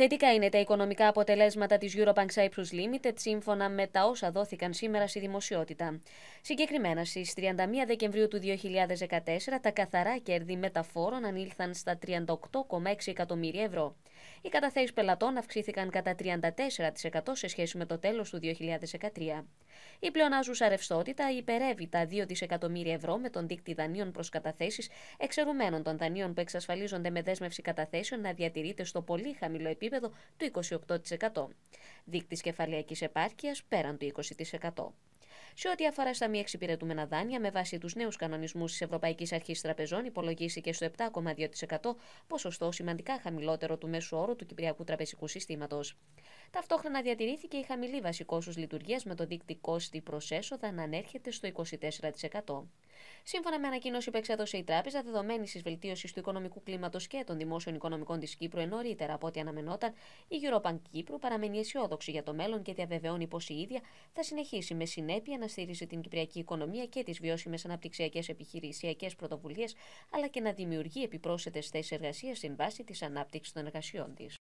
Θετικά είναι τα οικονομικά αποτελέσματα της Eurobank Cyprus Limited σύμφωνα με τα όσα δόθηκαν σήμερα στη δημοσιότητα. Συγκεκριμένα στις 31 Δεκεμβρίου του 2014 τα καθαρά κέρδη μεταφόρων ανήλθαν στα 38,6 εκατομμύρια ευρώ. Οι καταθέσεις πελατών αυξήθηκαν κατά 34% σε σχέση με το τέλος του 2013. Η πλεονάζουσα ρευστότητα υπερεύει τα 2 δισεκατομμύρια ευρώ με τον δείκτη δανείων προς καταθέσεις, εξαιρουμένων των δανείων που εξασφαλίζονται με δέσμευση καταθέσεων να διατηρείται στο πολύ χαμηλό επίπεδο του 28%. Δείκτης κεφαλαιακής επάρκειας πέραν του 20%. Σε ό,τι αφορά στα μη εξυπηρετούμενα δάνεια, με βάση τους νέους κανονισμούς της Ευρωπαϊκής Αρχής Τραπεζών, υπολογίστηκε στο 7,2% ποσοστό σημαντικά χαμηλότερο του μέσου όρου του Κυπριακού Τραπεζικού Συστήματος. Ταυτόχρονα διατηρήθηκε η χαμηλή βασικός λειτουργίας με το δείκτη κόστη προσέσοδα να ανέρχεται στο 24%. Σύμφωνα με ανακοίνωση που εξέδωσε η Τράπεζα, δεδομένη της βελτίωσης του οικονομικού κλίματος και των δημόσιων οικονομικών της Κύπρου, ενώ νωρίτερα από ό,τι αναμενόταν, η Eurobank Κύπρου παραμένει αισιόδοξη για το μέλλον και διαβεβαιώνει πως η ίδια θα συνεχίσει με συνέπεια να στηρίζει την κυπριακή οικονομία και τις βιώσιμες αναπτυξιακές επιχειρησιακές πρωτοβουλίες, αλλά και να δημιουργεί επιπρόσθετες θέσεις εργασίας στην βάση της ανάπτυξης των εργασιών της.